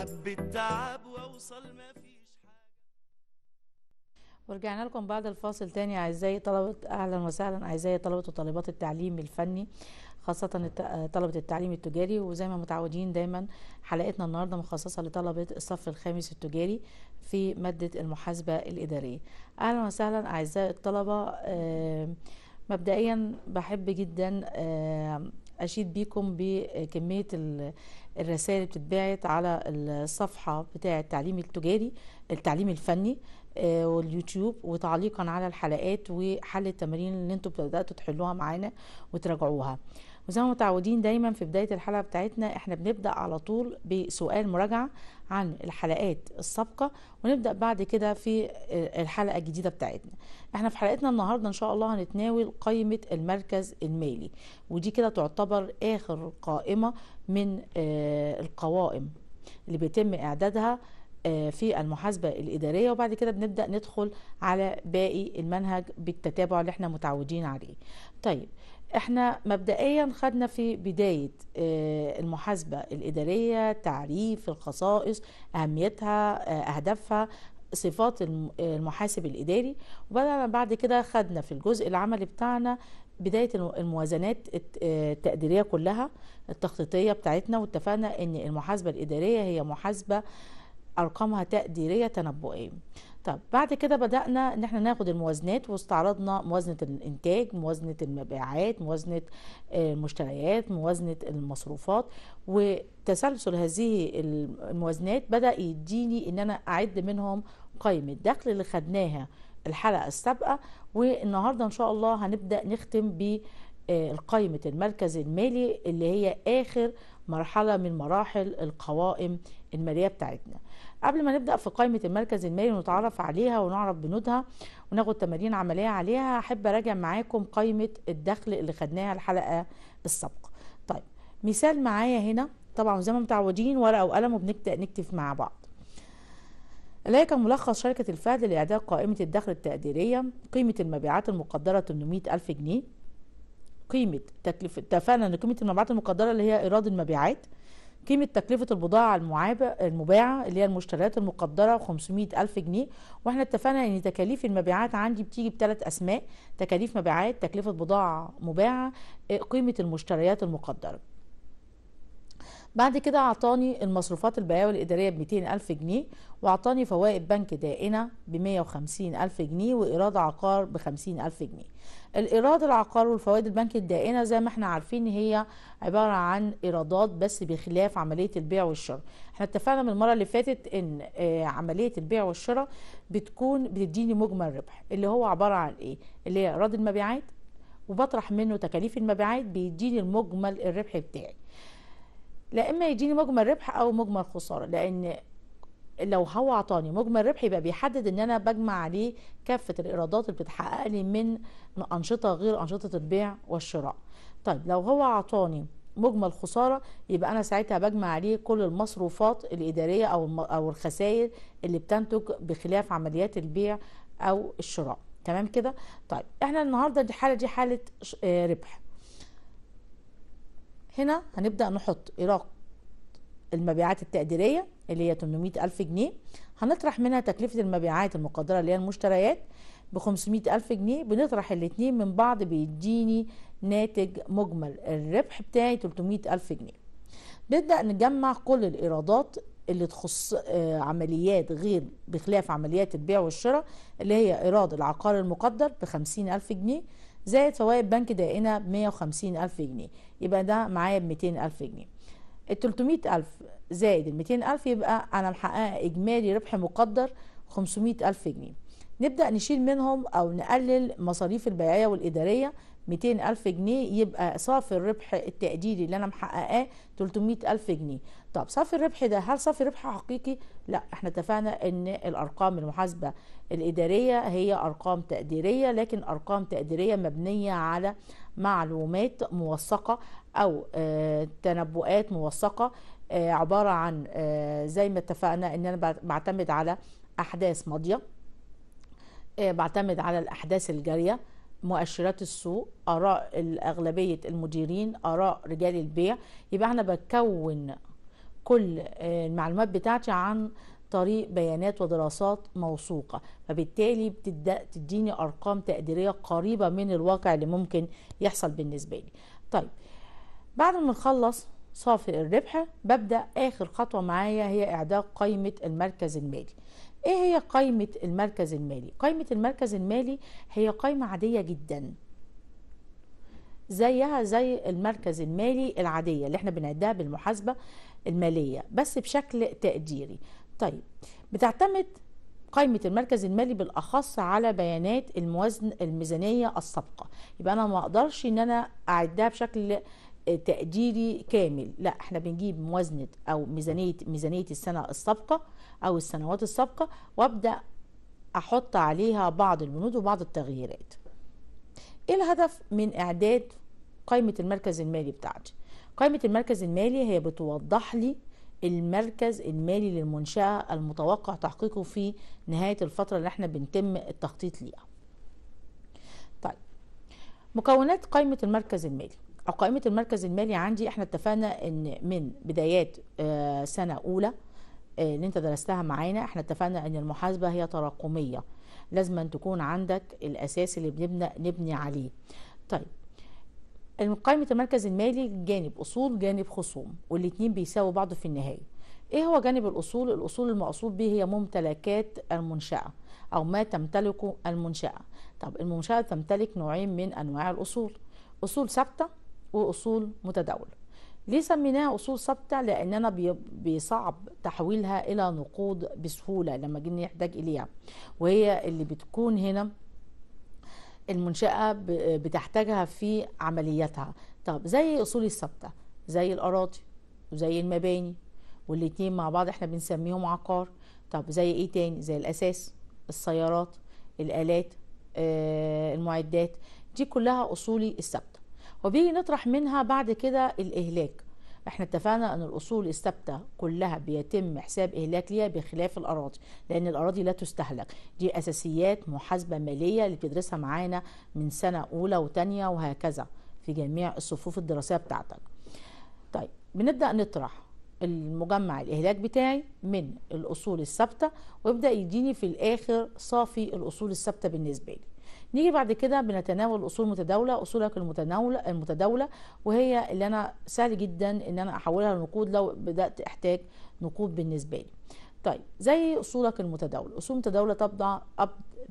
حب التعب واوصل ما فيش حاجه ورجعنا لكم بعد الفاصل تاني اعزائي طلبه اهلا وسهلا اعزائي طلبه وطالبات التعليم الفني خاصة طلبة التعليم التجاري وزي ما متعودين دايما حلقتنا النهاردة مخصصة لطلبة الصف الخامس التجاري في مادة المحاسبة الإدارية أهلا وسهلا أعزائي الطلبة مبدئيا بحب جدا أشيد بيكم بكمية الرسائل بتتبعت على الصفحة بتاعة التعليم التجاري التعليم الفني آه، واليوتيوب وتعليقا على الحلقات وحل التمارين اللي انتم بدأتوا تحلوها معانا وتراجعوها وزي ما متعودين دايما في بداية الحلقة بتاعتنا احنا بنبدأ على طول بسؤال مراجعة عن الحلقات السابقة ونبدأ بعد كده في الحلقة الجديدة بتاعتنا احنا في حلقتنا النهاردة ان شاء الله هنتناول قائمة المركز المالي ودي كده تعتبر اخر قائمة من آه، القوائم اللي بيتم اعدادها آه، في المحاسبة الإدارية وبعد كده بنبدأ ندخل على باقي المنهج بالتتابع اللي احنا متعودين عليه طيب احنا مبدئيا خدنا في بداية آه، المحاسبة الإدارية تعريف الخصائص أهميتها آه، أهدافها صفات المحاسب الإداري وبدأنا بعد كده خدنا في الجزء العملي بتاعنا بداية الموازنات آه، التقديرية كلها التخطيطية بتاعتنا واتفقنا أن المحاسبة الإدارية هي محاسبة أرقامها تقديرية تنبؤية طب بعد كده بدأنا إن احنا ناخد الموازنات واستعرضنا موازنة الإنتاج موازنة المبيعات موازنة آه، المشتريات موازنة المصروفات وتسلسل هذه الموازنات بدأ يديني إن أنا أعد منهم قائمة الدخل اللي خدناها الحلقة السابقة والنهاردة إن شاء الله هنبدأ نختم ب آه، المركز المالي اللي هي آخر مرحلة من مراحل القوائم المالية بتاعتنا قبل ما نبدأ في قائمة المركز المالي ونتعرف عليها ونعرف بنودها وناخد تمارين عملية عليها أحب أراجع معاكم قائمة الدخل اللي خدناها الحلقة السابقة طيب مثال معايا هنا طبعا زي ما متعودين ورقة وقلم وبنبدأ نكتب مع بعض لايك كان ملخص شركة الفهد لإعداد قائمة الدخل التقديرية قيمة المبيعات المقدرة 800 ألف جنيه قيمة تكلفة اتفقنا إن قيمة المبيعات المقدرة اللي هي إيراد المبيعات قيمة تكلفة البضاعة المباعة اللي هي المشتريات المقدرة 500 ألف جنيه واحنا اتفقنا ان تكاليف المبيعات عندي بتيجي بثلاث أسماء تكاليف مبيعات تكلفة بضاعة مباعة آه، قيمة المشتريات المقدرة بعد كده اعطاني المصروفات البيعيه الاداريه ب ألف جنيه واعطاني فوائد بنك دائنه ب ألف جنيه وايراد عقار ب 50000 جنيه الايراد العقار والفوائد البنك الدائنه زي ما احنا عارفين هي عباره عن ايرادات بس بخلاف عمليه البيع والشراء احنا اتفقنا من المره اللي فاتت ان آه، عمليه البيع والشراء بتكون بتديني مجمل ربح اللي هو عباره عن ايه اللي هي ايراد المبيعات وبطرح منه تكاليف المبيعات بيديني المجمل الربح بتاعي لا اما يديني مجمل ربح او مجمل خساره لان لو هو عطاني مجمل ربح يبقى بيحدد ان انا بجمع عليه كافه الايرادات اللي بتتحقق لي من انشطه غير انشطه البيع والشراء طيب لو هو عطاني مجمل خساره يبقى انا ساعتها بجمع عليه كل المصروفات الاداريه او او الخسائر اللي بتنتج بخلاف عمليات البيع او الشراء تمام كده طيب احنا النهارده الحاله دي حاله آه، ربح هنا هنبدأ نحط إيراق المبيعات التقديرية اللي هي 800 ألف جنيه هنطرح منها تكلفة المبيعات المقدرة اللي هي المشتريات ب 500 ألف جنيه بنطرح الاتنين من بعض بيديني ناتج مجمل الربح بتاعي 300 ألف جنيه نبدأ نجمع كل الإيرادات اللي تخص آه، عمليات غير بخلاف عمليات البيع والشراء اللي هي إيراد العقار المقدر ب 50 ألف جنيه زائد فوائد بنك دائنة ب 150 ألف جنيه يبقى ده معايا ب 200 ألف جنيه ال 300 ألف زائد ال 200 ألف يبقى أنا محققة إجمالي ربح مقدر 500 ألف جنيه نبدأ نشيل منهم أو نقلل مصاريف البيعية والإدارية 200 ألف جنيه يبقى صافي الربح التقديري اللي أنا محققاه 300 ألف جنيه طب صافي الربح ده هل صافي ربح حقيقي؟ لا احنا اتفقنا ان الارقام المحاسبه الاداريه هي ارقام تقديريه لكن ارقام تقديريه مبنيه على معلومات موثقه او آه، تنبؤات موثقه آه، عباره عن آه، زي ما اتفقنا ان انا بعتمد على احداث ماضيه بعتمد على الاحداث الجاريه مؤشرات السوق اراء اغلبيه المديرين اراء رجال البيع يبقى احنا بنكون كل آه، المعلومات بتاعتي عن طريق بيانات ودراسات موثوقه فبالتالي بتبدا تديني ارقام تقديريه قريبه من الواقع اللي ممكن يحصل بالنسبه لي طيب بعد ما نخلص صافي الربح ببدا اخر خطوه معايا هي اعداد قائمه المركز المالي ايه هي قائمه المركز المالي قائمه المركز المالي هي قائمه عاديه جدا زيها زي المركز المالي العاديه اللي احنا بنعدها بالمحاسبه المالية بس بشكل تقديري طيب بتعتمد قائمة المركز المالي بالأخص على بيانات الموازن الميزانية السابقة يبقى أنا ما أقدرش إن أنا أعدها بشكل آه، تقديري كامل لا احنا بنجيب موازنة أو ميزانية ميزانية السنة السابقة أو السنوات السابقة وأبدأ أحط عليها بعض البنود وبعض التغييرات ايه الهدف من إعداد قائمة المركز المالي بتاعتي قائمة المركز المالي هي بتوضح لي المركز المالي للمنشأة المتوقع تحقيقه في نهاية الفترة اللي احنا بنتم التخطيط ليها طيب مكونات قائمة المركز المالي أو قائمة المركز المالي عندي احنا اتفقنا ان من بدايات آه، سنة أولى آه، اللي انت درستها معانا احنا اتفقنا ان المحاسبة هي تراكمية لازم أن تكون عندك الأساس اللي بنبنى نبني عليه طيب قائمة المركز المالي جانب أصول جانب خصوم والاتنين بيساووا بعض في النهاية ايه هو جانب الاصول الاصول المقصود به هي ممتلكات المنشاه او ما تمتلكه المنشاه طب المنشاه تمتلك نوعين من انواع الاصول اصول ثابته واصول متداوله ليه سميناها اصول ثابته لاننا بيصعب تحويلها الى نقود بسهوله لما جينا نحتاج اليها وهي اللي بتكون هنا المنشاه بتحتاجها في عملياتها طب زي اصول الثابته زي الاراضي وزي المباني والاتنين مع بعض احنا بنسميهم عقار طب زي ايه تاني زي الاساس السيارات الالات آه المعدات دي كلها اصولي الثابته وبيجي نطرح منها بعد كده الاهلاك احنا اتفقنا ان الاصول الثابته كلها بيتم حساب اهلاك ليها بخلاف الاراضي لان الاراضي لا تستهلك دي اساسيات محاسبه ماليه اللي بتدرسها معانا من سنه اولى وثانيه وهكذا في جميع الصفوف الدراسيه بتاعتك طيب بنبدا نطرح المجمع الاهلاك بتاعي من الاصول الثابته ويبدا يديني في الاخر صافي الاصول الثابته بالنسبه لي نيجي بعد كده بنتناول اصول متداوله اصولك المتناوله المتداوله وهي اللي انا سهل جدا ان انا احولها لنقود لو بدات احتاج نقود بالنسبه لي طيب زي اصولك المتداوله اصول متداوله تبدا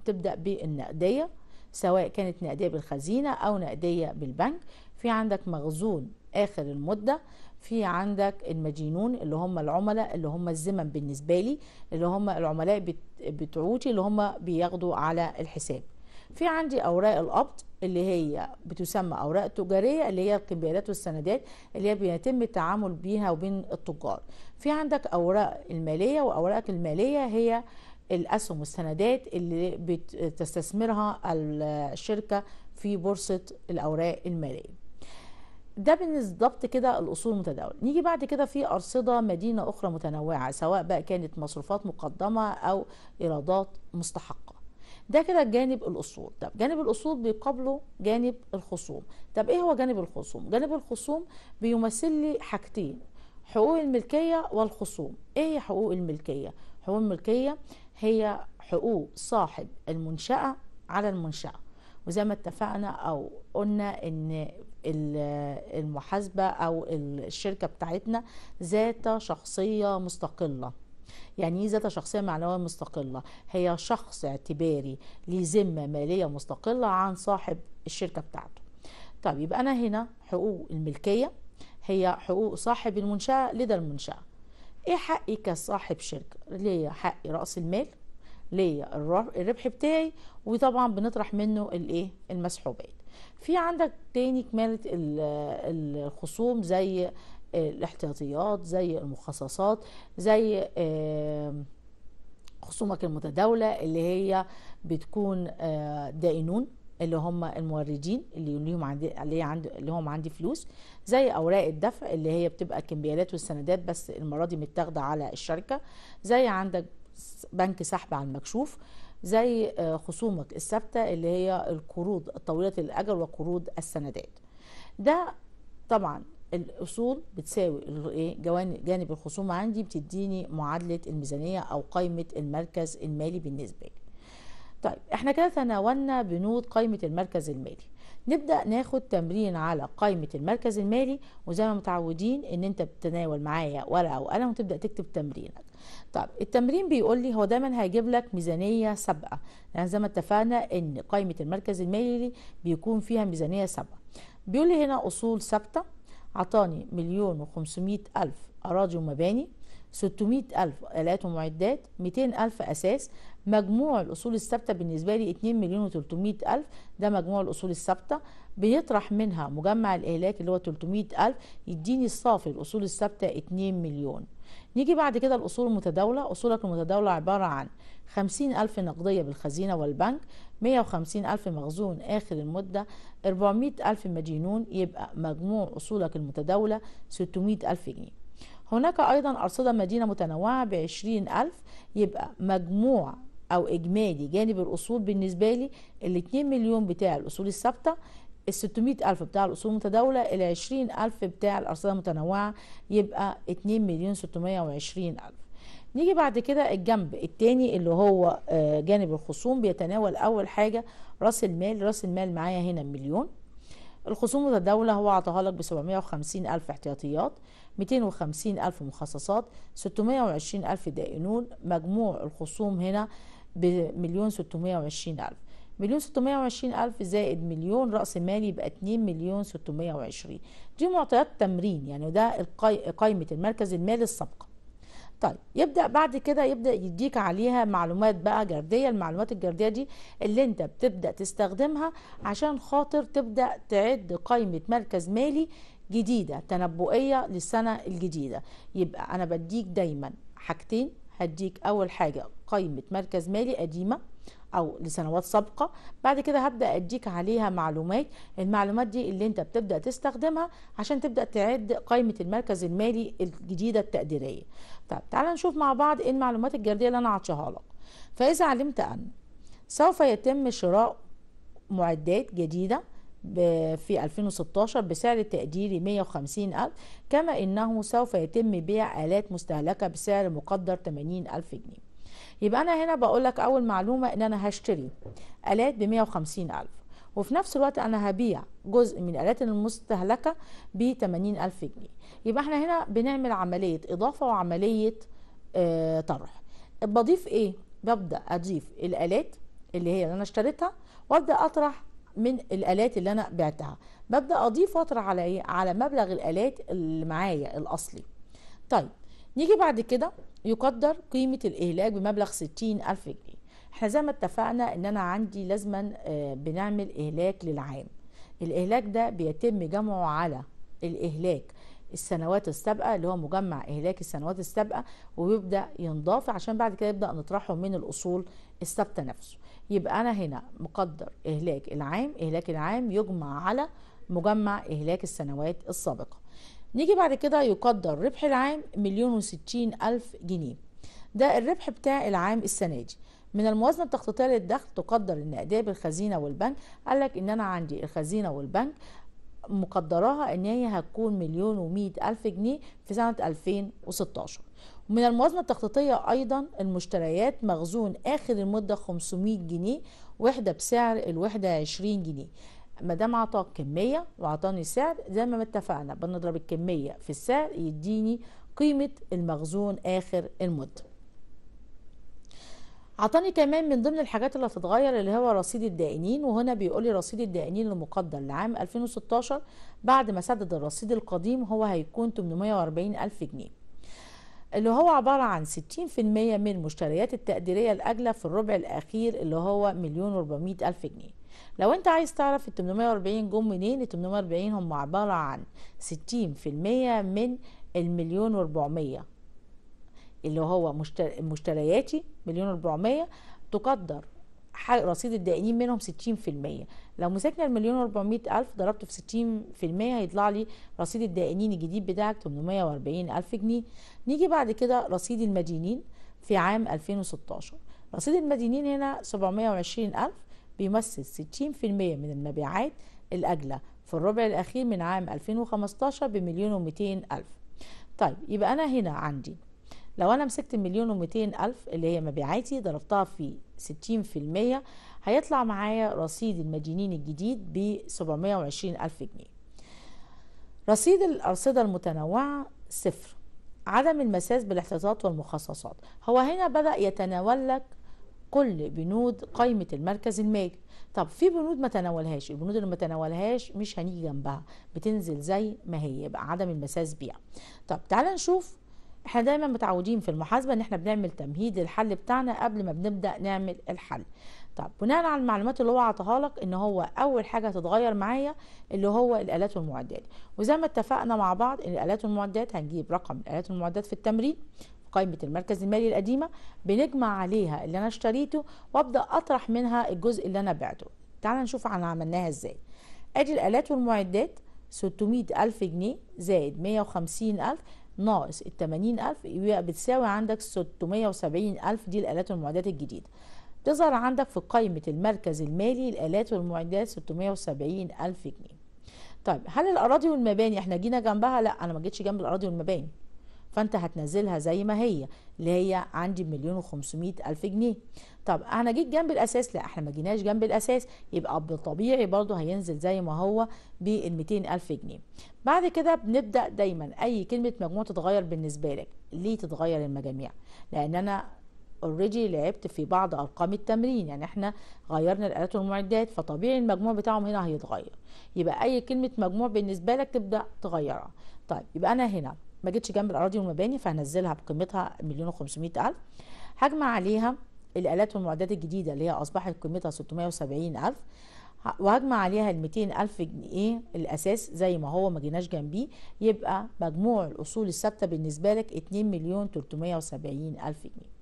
تبدا بالنقديه سواء كانت نقديه بالخزينه او نقديه بالبنك في عندك مخزون اخر المده في عندك المدينون اللي هم العملاء اللي هم الزمن بالنسبه لي اللي هم العملاء بتعوتي اللي هم بياخدوا على الحساب في عندي اوراق القبض اللي هي بتسمى اوراق تجاريه اللي هي القبالات والسندات اللي هي بيتم التعامل بيها وبين التجار في عندك اوراق الماليه واوراق الماليه هي الاسهم والسندات اللي بتستثمرها الشركه في بورصه الاوراق الماليه ده بالظبط كده الاصول المتداوله نيجي بعد كده في ارصده مدينه اخرى متنوعه سواء بقى كانت مصروفات مقدمه او ايرادات مستحقه ده كده جانب الاصول طب جانب الاصول بيقابله جانب الخصوم طب ايه هو جانب الخصوم جانب الخصوم بيمثل لي حاجتين حقوق الملكيه والخصوم ايه حقوق الملكيه حقوق الملكيه هي حقوق صاحب المنشاه على المنشاه وزي ما اتفقنا او قلنا ان المحاسبه او الشركه بتاعتنا ذات شخصيه مستقله يعني ذات شخصيه معنويه مستقله هي شخص اعتباري ليه ذمه ماليه مستقله عن صاحب الشركه بتاعته طيب يبقى انا هنا حقوق الملكيه هي حقوق صاحب المنشاه لدى المنشاه ايه حقي كصاحب شركه ليا حق راس المال ليا الربح بتاعي وطبعا بنطرح منه الايه المسحوبات في عندك تاني كمالة الخصوم زي الاحتياطيات زي المخصصات زي خصومك المتداولة اللي هي بتكون آه، دائنون اللي هم الموردين اللي ليهم عندي اللي عند اللي هم عندي فلوس زي اوراق الدفع اللي هي بتبقى الكمبيالات والسندات بس المره دي متاخده على الشركه زي عندك بنك سحب على المكشوف زي آه، خصومك الثابته اللي هي القروض طويله الاجل وقروض السندات ده طبعا الاصول بتساوي ايه جانب الخصوم عندي بتديني معادله الميزانيه او قائمه المركز المالي بالنسبه لي طيب احنا كده تناولنا بنود قائمه المركز المالي نبدا ناخد تمرين على قائمه المركز المالي وزي ما متعودين ان انت بتتناول معايا ورقه وقلم وتبدا تكتب تمرينك طب التمرين بيقول لي هو دايما هيجيب لك ميزانيه سابقه يعني زي ما اتفقنا ان قائمه المركز المالي بيكون فيها ميزانيه سابقه بيقول لي هنا اصول ثابته عطاني مليون وخمسمائة ألف أراضي ومباني 600 ألف آلات ومعدات 200 ألف أساس مجموع الأصول الثابتة بالنسبة لي 2 مليون و 300 ألف ده مجموع الأصول الثابتة بيطرح منها مجمع الإهلاك اللي هو 300 ألف يديني الصافي الأصول الثابتة 2 مليون نيجي بعد كده الأصول المتداولة أصولك المتداولة عبارة عن 50 ألف نقدية بالخزينة والبنك 150 ألف مخزون آخر المدة 400 ألف مدينون يبقى مجموع أصولك المتداولة 600 ألف جنيه هناك أيضا أرصدة مدينة متنوعة بعشرين ألف يبقى مجموع أو إجمالي جانب الأصول بالنسبة لي 2 مليون بتاع الأصول الثابتة 600 ألف بتاع الأصول المتداولة ال 20 ألف بتاع الأرصدة المتنوعة يبقى 2 مليون 620 ألف نيجي بعد كده الجنب الثاني اللي هو آه، جانب الخصوم بيتناول أول حاجة رأس المال رأس المال معايا هنا مليون الخصوم متداولة هو عطاها لك ب 750 ألف احتياطيات 250 ألف مخصصات 620 ألف دائنون مجموع الخصوم هنا بمليون 620 ألف مليون 620 ألف زائد مليون رأس مالي يبقى 2 مليون 620 دي معطيات تمرين يعني ده قائمة المركز المالي السابقة طيب يبدا بعد كده يبدا يديك عليها معلومات بقى جرديه المعلومات الجرديه دي اللي انت بتبدا تستخدمها عشان خاطر تبدا تعد قائمه مركز مالي جديده تنبؤيه للسنه الجديده يبقى انا بديك دايما حاجتين هديك اول حاجه قائمه مركز مالي قديمه او لسنوات سابقه بعد كده هبدا اديك عليها معلومات المعلومات دي اللي انت بتبدا تستخدمها عشان تبدا تعد قائمه المركز المالي الجديده التقديريه طب تعال نشوف مع بعض ايه المعلومات الجرديه اللي انا عطشها لك فاذا علمت ان سوف يتم شراء معدات جديده في 2016 بسعر تقديري 150 ألف كما أنه سوف يتم بيع آلات مستهلكة بسعر مقدر 80 ألف جنيه يبقى أنا هنا بقول لك أول معلومة أن أنا هشتري آلات ب 150 ألف وفي نفس الوقت أنا هبيع جزء من آلات المستهلكة ب 80 ألف جنيه يبقى احنا هنا بنعمل عملية إضافة وعملية آه، طرح بضيف إيه؟ ببدأ أضيف الآلات اللي هي اللي أنا اشتريتها وأبدأ أطرح من الالات اللي انا بعتها ببدا اضيف فتره على ايه على مبلغ الالات اللي معايا الاصلي طيب نيجي بعد كده يقدر قيمه الاهلاك بمبلغ 60000 جنيه احنا زي ما اتفقنا ان انا عندي لازما آه، بنعمل اهلاك للعام الاهلاك ده بيتم جمعه على الاهلاك السنوات السابقه اللي هو مجمع اهلاك السنوات السابقه ويبدا ينضاف عشان بعد كده يبدا نطرحه من الاصول الثابته نفسه يبقى انا هنا مقدر اهلاك العام اهلاك العام يجمع على مجمع اهلاك السنوات السابقه نيجي بعد كده يقدر ربح العام مليون وستين الف جنيه ده الربح بتاع العام السنه دي من الموازنه التخطيطيه للدخل تقدر ان اداب الخزينه والبنك قال لك ان انا عندي الخزينه والبنك مقدراها ان هي هتكون مليون ومية الف جنيه في سنه 2016 من الموازنة التخطيطية أيضا المشتريات مخزون آخر المدة 500 جنيه وحدة بسعر الوحدة 20 جنيه مدام عطاك كمية وعطاني سعر زي ما اتفقنا بنضرب الكمية في السعر يديني قيمة المخزون آخر المدة عطاني كمان من ضمن الحاجات اللي هتتغير اللي هو رصيد الدائنين وهنا بيقول لي رصيد الدائنين المقدر لعام 2016 بعد ما سدد الرصيد القديم هو هيكون 840 ألف جنيه اللي هو عبارة عن 60% من مشتريات التقديرية الأجلة في الربع الأخير اللي هو مليون و400 ألف جنيه لو أنت عايز تعرف ال 840 جم منين ال 840 هم عبارة عن 60% من المليون و400 اللي هو مشترياتي مليون و400 تقدر رصيد الدائنين منهم 60% لو مسكنا المليون و400 ألف ضربته في 60% هيطلع لي رصيد الدائنين الجديد بتاعك 840 ألف جنيه نيجي بعد كده رصيد المدينين في عام 2016 رصيد المدينين هنا 720 ألف بيمثل 60% من المبيعات الأجلة في الربع الأخير من عام 2015 بمليون و200 ألف طيب يبقى أنا هنا عندي لو أنا مسكت المليون و200 ألف اللي هي مبيعاتي ضربتها في 60% هيطلع معايا رصيد المدينين الجديد ب 720 ألف جنيه رصيد الأرصدة المتنوعة صفر عدم المساس بالاحتياطات والمخصصات هو هنا بدأ يتناول لك كل بنود قائمة المركز المالي طب في بنود ما تناولهاش البنود اللي ما تناولهاش مش هنيجي جنبها بتنزل زي ما هي يبقى عدم المساس بيها طب تعالى نشوف احنا دايما متعودين في المحاسبه ان احنا بنعمل تمهيد للحل بتاعنا قبل ما بنبدا نعمل الحل طب بناء على المعلومات اللي هو عطاها لك ان هو اول حاجه هتتغير معايا اللي هو الالات والمعدات وزي ما اتفقنا مع بعض ان الالات والمعدات هنجيب رقم الالات والمعدات في التمرين قائمة المركز المالي القديمة بنجمع عليها اللي أنا اشتريته وأبدأ أطرح منها الجزء اللي أنا بعته تعال نشوف أنا عملناها إزاي أدي الآلات والمعدات 600 ألف جنيه زائد 150 ألف ناقص ال 80 ألف بتساوي عندك 670 ألف دي الآلات والمعدات الجديدة تظهر عندك في قائمة المركز المالي الآلات والمعدات 670 ألف جنيه طيب هل الأراضي والمباني احنا جينا جنبها لا أنا ما جيتش جنب الأراضي والمباني فانت هتنزلها زي ما هي اللي هي عندي بمليون و500 ألف جنيه طب انا جيت جنب الاساس لا احنا ما جيناش جنب الاساس يبقى بالطبيعي برضو هينزل زي ما هو بال200 ألف جنيه بعد كده بنبدأ دايما اي كلمة مجموع تتغير بالنسبة لك ليه تتغير المجاميع لان انا اوريدي لعبت في بعض ارقام التمرين يعني احنا غيرنا الالات والمعدات فطبيعي المجموع بتاعهم هنا هيتغير يبقى اي كلمه مجموع بالنسبه لك تبدا تغيرها طيب يبقى انا هنا ما جيتش جنب الاراضي والمباني فهنزلها بقيمتها مليون و500 الف هجمع عليها الالات والمعدات الجديده اللي هي اصبحت قيمتها 670 الف وهجمع عليها ال ألف جنيه الأساس زي ما هو ما جيناش جنبيه يبقى مجموع الأصول الثابتة بالنسبة لك 2 مليون 370 ألف جنيه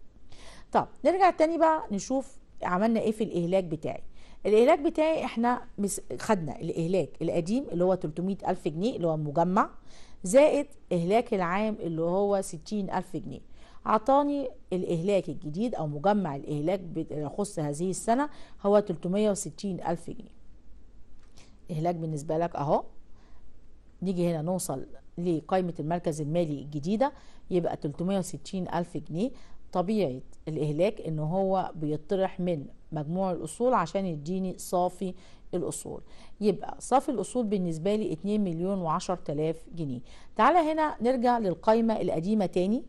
طب نرجع تاني بقى نشوف عملنا ايه في الاهلاك بتاعي الاهلاك بتاعي احنا خدنا الاهلاك القديم اللي هو 300 الف جنيه اللي هو مجمع زائد اهلاك العام اللي هو 60 الف جنيه عطاني الاهلاك الجديد او مجمع الاهلاك يخص هذه السنه هو 360 الف جنيه اهلاك بالنسبه لك اهو نيجي هنا نوصل لقائمه المركز المالي الجديده يبقى 360 الف جنيه طبيعه الاهلاك ان هو بيطرح من مجموع الاصول عشان يديني صافي الاصول يبقى صافي الاصول بالنسبه لي 2 مليون و10000 جنيه تعالى هنا نرجع للقائمه القديمه تاني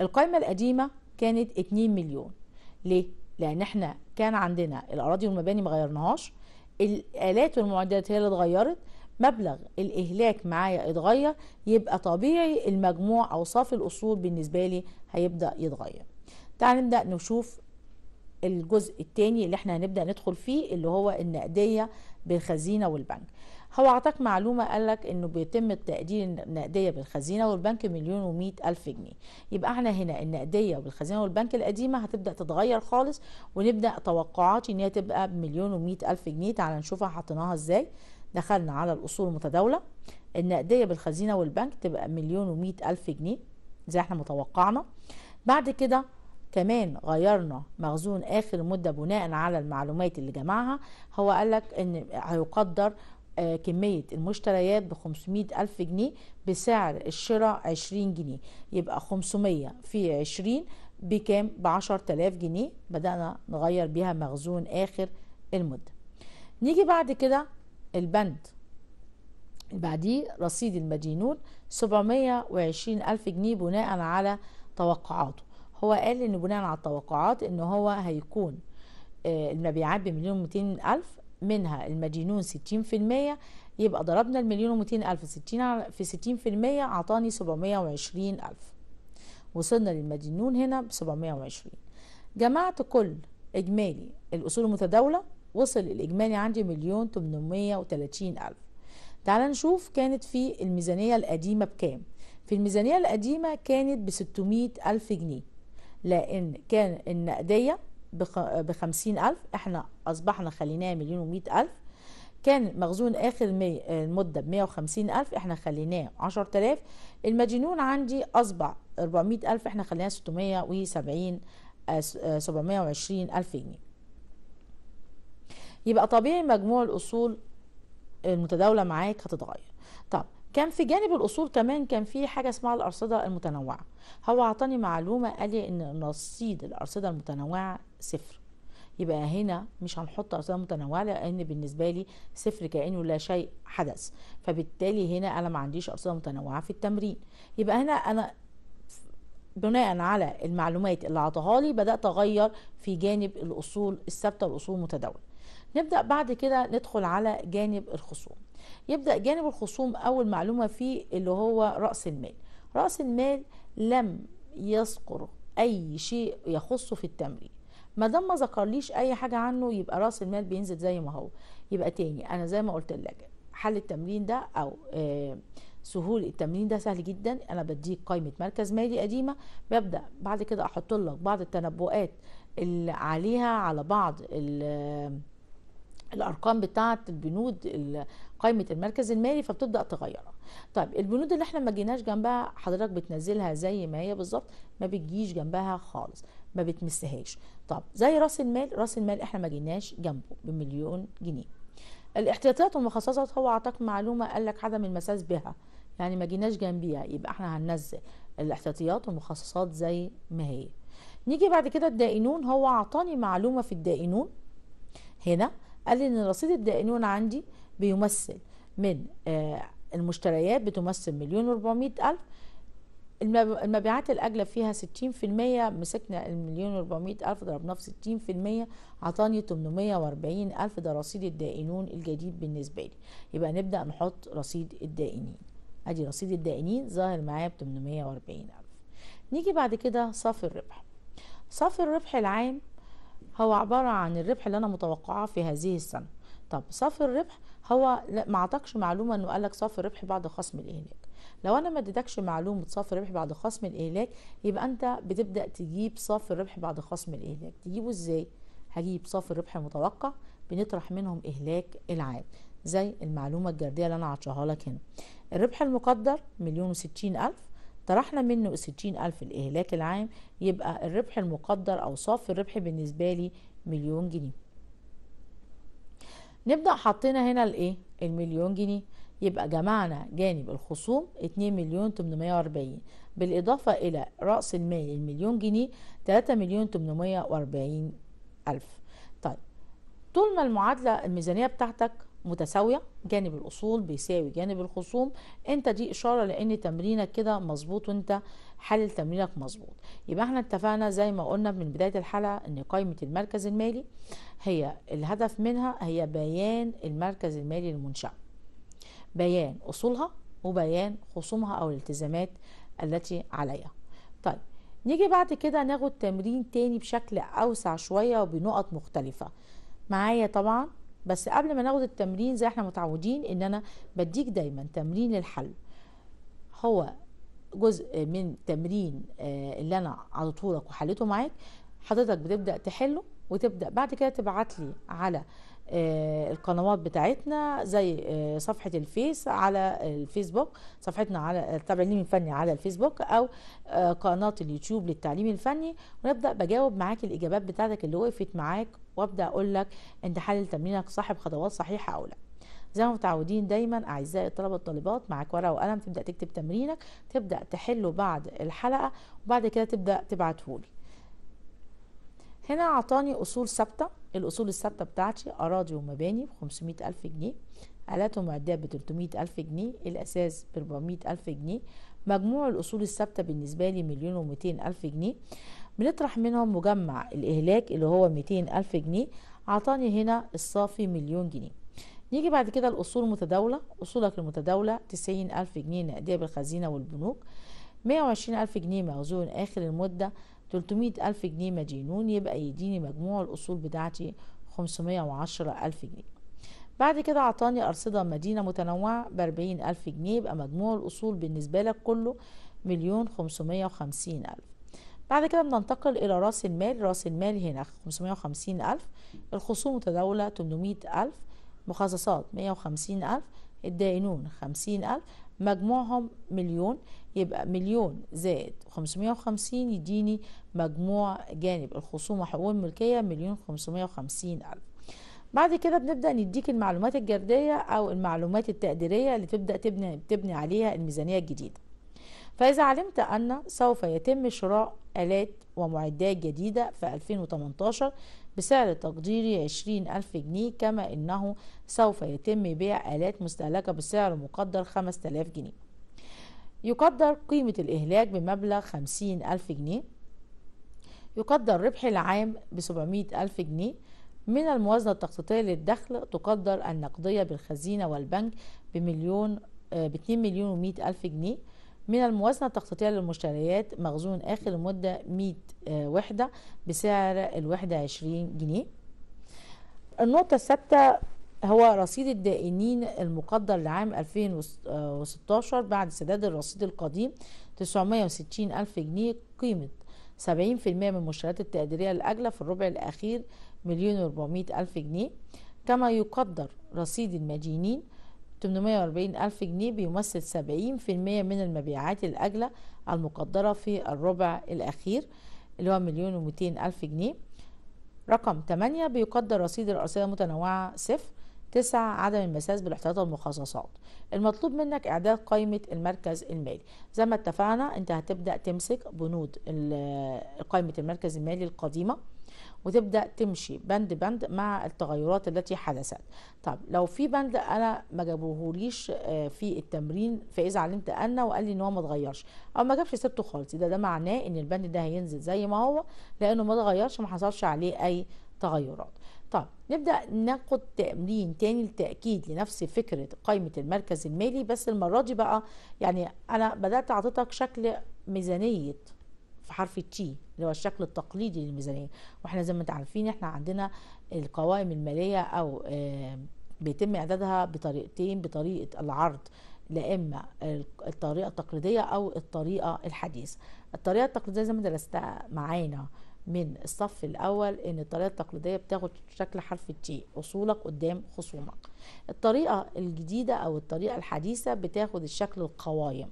القائمه القديمه كانت 2 مليون ليه لان احنا كان عندنا الاراضي والمباني ما غيرناهاش الالات والمعدات هي اللي اتغيرت مبلغ الإهلاك معايا اتغير يبقى طبيعي المجموع أوصاف الأصول بالنسبة لي هيبدأ يتغير تعال نبدأ نشوف الجزء الثاني اللي احنا هنبدأ ندخل فيه اللي هو النقدية بالخزينة والبنك هو اعطاك معلومة قال لك انه بيتم التقدير النقدية بالخزينة والبنك مليون و الف جنيه يبقى احنا هنا النقدية بالخزينة والبنك القديمة هتبدأ تتغير خالص ونبدأ توقعاتي ان هي تبقى بمليون و الف جنيه تعال نشوفها حطيناها ازاي دخلنا على الأصول المتداولة النقدية بالخزينة والبنك تبقى مليون و ألف جنيه زي احنا متوقعنا بعد كده كمان غيرنا مخزون آخر مدة بناء على المعلومات اللي جمعها هو قال لك إن هيقدر آه، كمية المشتريات ب 500 ألف جنيه بسعر الشراء 20 جنيه يبقى 500 في 20 بكام ب 10000 جنيه بدأنا نغير بيها مخزون آخر المدة نيجي بعد كده البند بعديه رصيد المدينون 720 ألف جنيه بناء على توقعاته هو قال إن بناء على التوقعات إن هو هيكون آه، المبيعات بمليون ومتين ألف منها المدينون 60% يبقى ضربنا المليون ومتين ألف 60 في 60% أعطاني 720 ألف وصلنا للمدينون هنا ب 720 جمعت كل إجمالي الأصول المتداولة وصل الإجمالي عندي مليون تمنمية وتلاتين ألف تعال نشوف كانت في الميزانية القديمة بكام في الميزانية القديمة كانت بستمية ألف جنيه لأن كان النقدية بخمسين ألف احنا أصبحنا خليناها مليون ومية ألف كان مخزون آخر المدة بمية وخمسين ألف احنا خليناه عشر تلاف المجنون عندي أصبح أربعمية ألف احنا خليناه ستمية وسبعين آه، آه، سبعمية وعشرين ألف جنيه يبقى طبيعي مجموع الاصول المتداوله معاك هتتغير طب كان في جانب الاصول كمان كان في حاجه اسمها الارصده المتنوعه هو اعطاني معلومه قال لي ان نصيد الارصده المتنوعه صفر يبقى هنا مش هنحط ارصده متنوعه لان بالنسبه لي صفر كانه لا شيء حدث فبالتالي هنا انا ما عنديش ارصده متنوعه في التمرين يبقى هنا انا بناء على المعلومات اللي عطاها لي بدات اغير في جانب الاصول الثابته والاصول المتداوله نبدأ بعد كده ندخل على جانب الخصوم يبدأ جانب الخصوم أول معلومة فيه اللي هو رأس المال رأس المال لم يذكر أي شيء يخصه في التمرين ما دام ما ذكرليش اي حاجه عنه يبقى راس المال بينزل زي ما هو يبقى تاني انا زي ما قلت لك حل التمرين ده او آه سهول التمرين ده سهل جدا انا بديك قائمه مركز مالي قديمه ببدا بعد كده احط لك بعض التنبؤات اللي عليها على بعض الارقام بتاعه البنود قائمه المركز المالي فبتبدا تغيرها طيب البنود اللي احنا ما جيناش جنبها حضرتك بتنزلها زي ما هي بالظبط ما بتجيش جنبها خالص ما بتمسهاش طب زي راس المال راس المال احنا ما جيناش جنبه بمليون جنيه الاحتياطيات والمخصصات هو اعطاك معلومه قال لك عدم المساس بها يعني ما جيناش جنبيها يبقى احنا هننزل الاحتياطيات والمخصصات زي ما هي نيجي بعد كده الدائنون هو اعطاني معلومه في الدائنون هنا قال لي ان رصيد الدائنون عندي بيمثل من آه، المشتريات بتمثل مليون واربعمائة الف المبيعات الاجله فيها 60% مسكنا المليون و الف ضربناه في 60% عطاني 840 الف ده رصيد الدائنون الجديد بالنسبه لي يبقى نبدا نحط رصيد الدائنين ادي رصيد الدائنين ظاهر معايا ب 840 الف نيجي بعد كده صافي الربح صافي الربح العام هو عبارة عن الربح اللي أنا متوقعاه في هذه السنة طب صافي الربح هو ما اعطاكش معلومة انه قالك صافي الربح بعد خصم الإهلاك لو انا ما اديتكش معلومه صافي الربح بعد خصم الاهلاك يبقى انت بتبدا تجيب صافي الربح بعد خصم الاهلاك تجيبه ازاي هجيب صافي الربح المتوقع بنطرح منهم اهلاك العام زي المعلومه الجرديه اللي انا عطشها لك هنا الربح المقدر مليون وستين الف طرحنا منه 60000 الإهلاك العام يبقى الربح المقدر أو صافي الربح بالنسبة لي مليون جنيه نبدأ حطينا هنا الإيه المليون جنيه يبقى جمعنا جانب الخصوم 2 مليون 840 بالإضافة إلى رأس المال المليون جنيه 3 مليون 840 ألف طيب طول ما المعادلة الميزانية بتاعتك متساويه جانب الاصول بيساوي جانب الخصوم انت دي اشاره لان تمرينك كده مظبوط وانت حلل تمرينك مظبوط يبقى احنا اتفقنا زي ما قلنا من بدايه الحلقه ان قائمه المركز المالي هي الهدف منها هي بيان المركز المالي للمنشاه بيان اصولها وبيان خصومها او الالتزامات التي عليها طيب نيجي بعد كده ناخد تمرين تاني بشكل اوسع شويه وبنقط مختلفه معايا طبعا بس قبل ما ناخد التمرين زي احنا متعودين ان انا بديك دايما تمرين الحل هو جزء من تمرين آه، اللي انا عطيته لك وحليته معاك حضرتك بتبدا تحله وتبدا بعد كده تبعت لي على آه، القنوات بتاعتنا زي آه، صفحة الفيس على الفيسبوك صفحتنا على التعليم الفني على الفيسبوك أو آه، قناة اليوتيوب للتعليم الفني ونبدأ بجاوب معاك الإجابات بتاعتك اللي وقفت معاك وأبدأ أقول لك أنت حلل تمرينك صاحب خطوات صحيحة أو لا زي ما متعودين دايما اعزائي الطلبه والطالبات معاك ورقه وقلم تبدا تكتب تمرينك تبدا تحله بعد الحلقه وبعد كده تبدا تبعته لي هنا اعطاني اصول ثابته الاصول الثابته بتاعتي اراضي ومباني ب 500 الف جنيه آلات ومعدات ب 300 ألف جنيه الأساس ب 400 ألف جنيه مجموع الأصول الثابتة بالنسبة لي مليون و ألف جنيه بنطرح منهم مجمع الإهلاك اللي هو 200 ألف جنيه عطاني هنا الصافي مليون جنيه نيجي بعد كده الأصول المتداولة أصولك المتداولة 90 ألف جنيه نقدية بالخزينة والبنوك 120 ألف جنيه مخزون آخر المدة 300 ألف جنيه مدينون يبقى يديني مجموع الأصول بتاعتي 510 ألف جنيه بعد كده أعطاني أرصدة مدينة متنوعة ب 40 ألف جنيه يبقى مجموع الأصول بالنسبة لك كله مليون 550 ألف بعد كده بننتقل إلى رأس المال رأس المال هنا 550 ألف الخصوم متداولة 800 ألف مخصصات 150 ألف الدائنون 50 ألف مجموعهم مليون يبقى مليون زائد 550 يديني مجموع جانب الخصومة حقوق الملكية مليون 550 ألف بعد كده بنبدا نديك المعلومات الجرديه او المعلومات التقديريه اللي تبدا تبني تبني عليها الميزانيه الجديده فاذا علمت ان سوف يتم شراء الات ومعدات جديده في 2018 بسعر تقديري 20 ألف جنيه كما انه سوف يتم بيع الات مستهلكه بسعر مقدر 5000 جنيه يقدر قيمة الإهلاك بمبلغ خمسين ألف جنيه يقدر ربح العام ب ألف جنيه من الموازنة التخطيطية للدخل تقدر النقدية بالخزينة والبنك بمليون آه، ب مليون و ألف جنيه من الموازنة التخطيطية للمشتريات مخزون آخر مدة 100 آه، وحدة بسعر الوحدة 20 جنيه النقطة الثابتة هو رصيد الدائنين المقدر لعام 2016 بعد سداد الرصيد القديم 960 ألف جنيه قيمة 70% من المشتريات التقديرية الأجلة في الربع الأخير مليون و400 ألف جنيه كما يقدر رصيد المدينين 840 ألف جنيه بيمثل 70% من المبيعات الأجلة المقدرة في الربع الأخير اللي هو مليون و200 ألف جنيه رقم 8 بيقدر رصيد الأرصدة المتنوعة صفر تسعة عدم المساس بالاحتياطات والمخصصات المطلوب منك إعداد قائمة المركز المالي زي ما اتفقنا أنت هتبدأ تمسك بنود قائمة المركز المالي القديمة وتبدا تمشي بند بند مع التغيرات التي حدثت طب لو في بند انا ما جابوهوليش آه، في التمرين فاذا علمت انا وقال لي ان هو ما اتغيرش او ما جابش سبته خالص ده ده معناه ان البند ده هينزل زي ما هو لانه ما اتغيرش ما حصلش عليه اي تغيرات طيب نبدأ ناخد تمرين تاني لتأكيد لنفس فكرة قائمة المركز المالي بس المرة دي بقى يعني أنا بدأت أعطيتك شكل ميزانية في حرف التي اللي هو الشكل التقليدي للميزانية واحنا زي ما انتم عارفين احنا عندنا القوائم المالية أو بيتم إعدادها بطريقتين بطريقة العرض لا اما الطريقه التقليديه او الطريقه الحديثه الطريقه التقليديه زي ما درستها معانا من الصف الاول ان الطريقه التقليديه بتاخد شكل حرف التي اصولك قدام خصومك الطريقه الجديده او الطريقه الحديثه بتاخد الشكل القوايم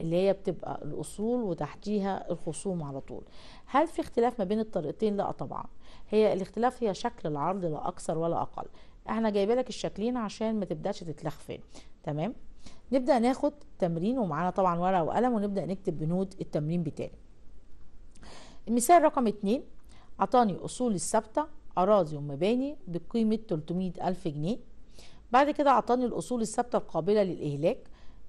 اللي هي بتبقى الاصول وتحتيها الخصوم على طول هل في اختلاف ما بين الطريقتين لا طبعا هي الاختلاف هي شكل العرض لا اكثر ولا اقل احنا جايبه لك الشكلين عشان ما تبداش تتلخفن تمام نبدا ناخد تمرين ومعانا طبعا ورقه وقلم ونبدا نكتب بنود التمرين بتاعي المثال رقم اتنين اعطاني اصول الثابته اراضي ومباني بقيمه 300 الف جنيه بعد كده اعطاني الاصول الثابته القابله للاهلاك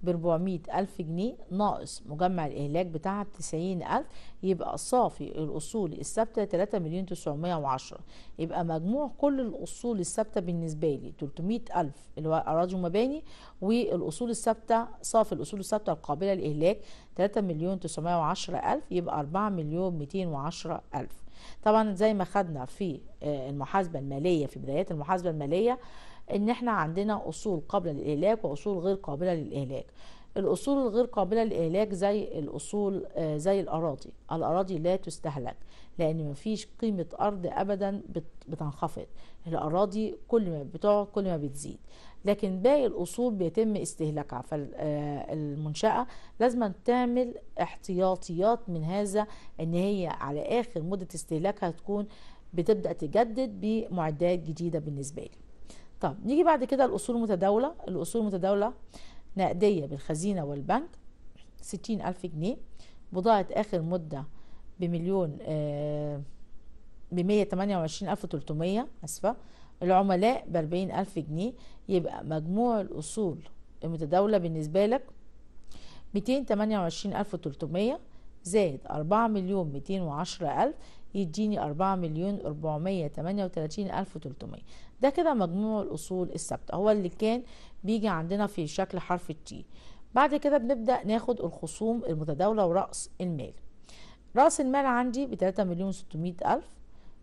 ب 400 ألف جنيه ناقص مجمع الإهلاك بتاعها ب 90 ألف يبقى صافي الأصول الثابتة 3 مليون 910 يبقى مجموع كل الأصول الثابتة بالنسبة لي 300 ألف اللي هو أراضي ومباني والأصول الثابتة صافي الأصول الثابتة القابلة للإهلاك 3 مليون 910 ألف يبقى 4 مليون 210 ألف طبعا زي ما خدنا في آه، المحاسبة المالية في بدايات المحاسبة المالية ان احنا عندنا اصول قابله للاهلاك واصول غير قابله للاهلاك الاصول الغير قابله للاهلاك زي الاصول آه، زي الاراضي الاراضي لا تستهلك لان مفيش قيمه ارض ابدا بتنخفض الاراضي كل ما بتقعد كل ما بتزيد لكن باقي الاصول بيتم استهلاكها فالمنشاه آه، لازم تعمل احتياطيات من هذا ان هي على اخر مده استهلاكها تكون بتبدا تجدد بمعدات جديده بالنسبه لي طب نيجي بعد كده الأصول المتداولة الأصول المتداولة نقدية بالخزينة والبنك ستين ألف جنيه بضاعة آخر مدة بمليون آه، ب تمانية وعشرين ألف أسفة العملاء بأربعين ألف جنيه يبقى مجموع الأصول المتداولة بالنسبة لك ميتين تمانية وعشرين ألف زائد أربعة مليون ميتين وعشرة ألف يديني أربعة مليون أربعمية تمانية وتلاتين ألف ده كده مجموع الاصول الثابته هو اللي كان بيجي عندنا في شكل حرف التي بعد كده بنبدا ناخد الخصوم المتداوله وراس المال راس المال عندي ب 3 مليون 600 الف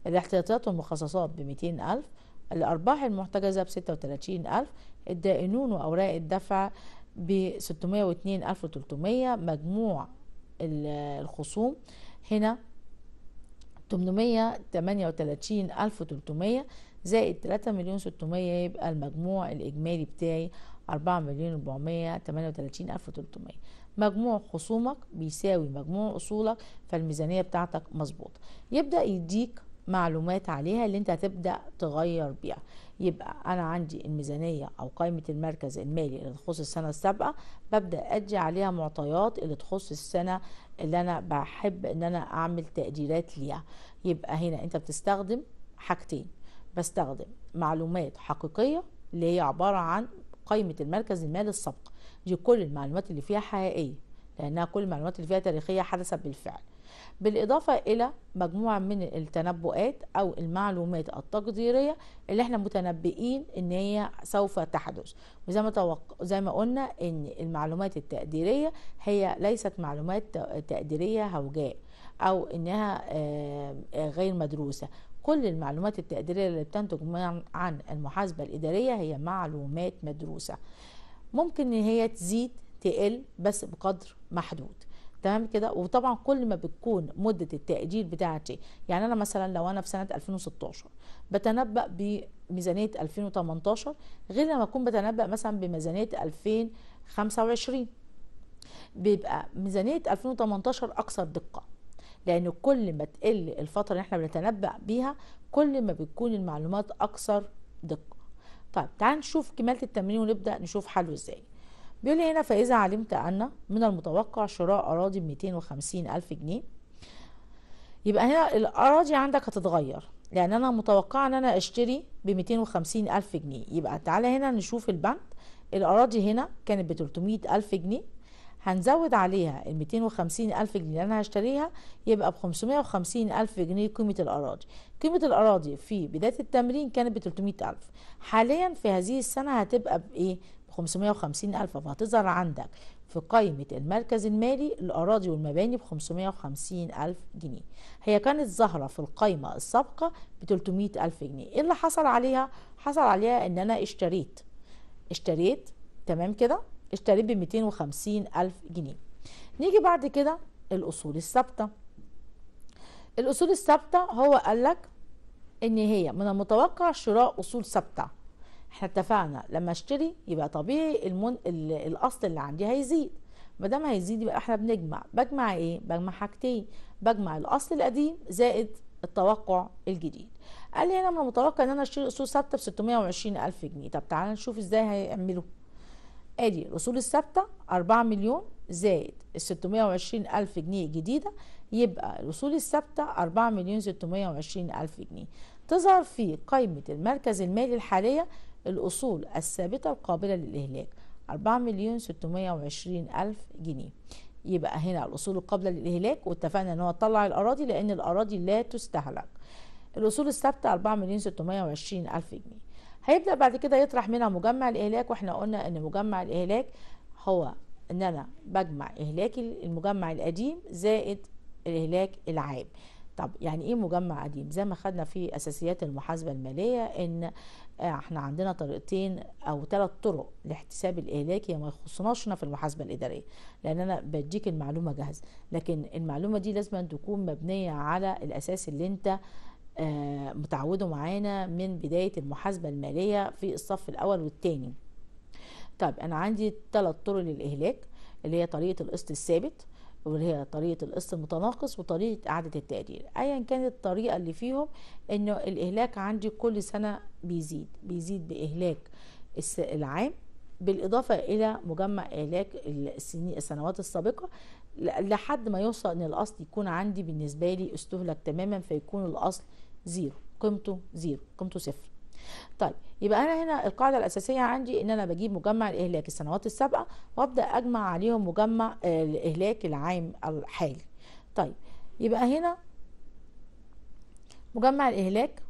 الاحتياطات والمخصصات ب 200 الف الارباح المحتجزه ب 36 الف الدائنون واوراق الدفع ب 602 الف 300 مجموع الخصوم هنا 838 ألف 300 زائد 3 مليون 600 يبقى المجموع الإجمالي بتاعي 4 مليون 438 ألف 300 مجموع خصومك بيساوي مجموع أصولك فالميزانية بتاعتك مظبوطة يبدأ يديك معلومات عليها اللي انت هتبدا تغير بيها يبقى انا عندي الميزانيه او قائمه المركز المالي اللي تخص السنه السابقه ببدا ادي عليها معطيات اللي تخص السنه اللي انا بحب ان انا اعمل تقديرات ليها يبقى هنا انت بتستخدم حاجتين بستخدم معلومات حقيقية اللي هي عبارة عن قائمة المركز المالي السابق دي كل المعلومات اللي فيها حقيقية لأنها كل المعلومات اللي فيها تاريخية حدثت بالفعل بالإضافة إلى مجموعة من التنبؤات أو المعلومات التقديرية اللي احنا متنبئين إن هي سوف تحدث وزي ما, توق... زي ما قلنا إن المعلومات التقديرية هي ليست معلومات تقديرية هوجاء أو إنها غير مدروسة كل المعلومات التقديرية اللي بتنتج عن المحاسبة الإدارية هي معلومات مدروسة ممكن إن هي تزيد تقل بس بقدر محدود تمام كده وطبعا كل ما بتكون مده التاجيل بتاعتي يعني انا مثلا لو انا في سنه 2016 بتنبأ بميزانيه 2018 غير لما اكون بتنبأ مثلا بميزانيه 2025 بيبقى ميزانيه 2018 اكثر دقه لان كل ما تقل الفتره اللي احنا بنتنبأ بيها كل ما بتكون المعلومات اكثر دقه طيب تعال نشوف كماله التمرين ونبدا نشوف حله ازاي بيقول لي هنا فاذا علمت ان من المتوقع شراء اراضي ب 250 الف جنيه يبقى هنا الاراضي عندك هتتغير لان انا متوقعه ان انا اشتري ب 250 الف جنيه يبقى تعالى هنا نشوف البند الاراضي هنا كانت ب 300 الف جنيه هنزود عليها ال 250 ألف جنيه اللي أنا هشتريها يبقى ب 550 ألف جنيه قيمة الأراضي قيمة الأراضي في بداية التمرين كانت ب 300 ألف حاليا في هذه السنة هتبقى بإيه؟ ب 550 إيه؟ ألف فهتظهر عندك في قائمة المركز المالي الأراضي والمباني ب 550 ألف جنيه هي كانت ظاهرة في القائمة السابقة ب 300 ألف جنيه إيه اللي حصل عليها؟ حصل عليها إن أنا اشتريت اشتريت تمام كده اشتريت ب 250 الف جنيه نيجي بعد كده الاصول الثابته الاصول الثابته هو قال لك ان هي من المتوقع شراء اصول ثابته احنا اتفقنا لما اشتري يبقى طبيعي المن... الاصل اللي عندي هيزيد ما دام هيزيد يبقى احنا بنجمع بجمع ايه بجمع حاجتين بجمع الاصل القديم زائد التوقع الجديد قال لي هنا من المتوقع ان انا اشتري اصول ثابته ب 620 الف جنيه طب تعالى نشوف ازاي هيعملوا ادي الاصول الثابته 4 مليون زائد ال 620 الف جنيه جديده يبقى الاصول الثابته 4 مليون 620 الف جنيه تظهر في قائمه المركز المالي الحاليه الاصول الثابته القابله للاهلاك 4 مليون 620 الف جنيه يبقى هنا الاصول القابله للاهلاك واتفقنا ان هو طلع الاراضي لان الاراضي لا تستهلك الاصول الثابته 4 مليون 620 الف جنيه هيبدا بعد كده يطرح منها مجمع الاهلاك واحنا قلنا ان مجمع الاهلاك هو ان انا بجمع اهلاك المجمع القديم زائد الاهلاك العام طب يعني ايه مجمع قديم زي ما خدنا في اساسيات المحاسبه الماليه ان آه، احنا عندنا طريقتين او ثلاث طرق لاحتساب هي ما يخصناش في المحاسبه الاداريه لان انا بديك المعلومه جاهزه لكن المعلومه دي لازم تكون مبنيه على الاساس اللي انت آه، متعودوا معانا من بداية المحاسبة المالية في الصف الأول والتاني طيب أنا عندي ثلاث طرق للإهلاك اللي هي طريقة القسط الثابت واللي هي طريقة القسط المتناقص وطريقة إعادة التقدير أيا كانت الطريقة اللي فيهم انه الإهلاك عندي كل سنة بيزيد بيزيد بإهلاك العام بالإضافة إلى مجمع إهلاك السنوات السابقة لحد ما يوصل إن الأصل يكون عندي بالنسبة لي استهلك تماما فيكون الأصل زيرو قيمته زيرو قيمته صفر طيب يبقى انا هنا القاعده الاساسيه عندي ان انا بجيب مجمع الاهلاك السنوات السابقه وابدا اجمع عليهم مجمع الاهلاك العام الحالي طيب يبقى هنا مجمع الاهلاك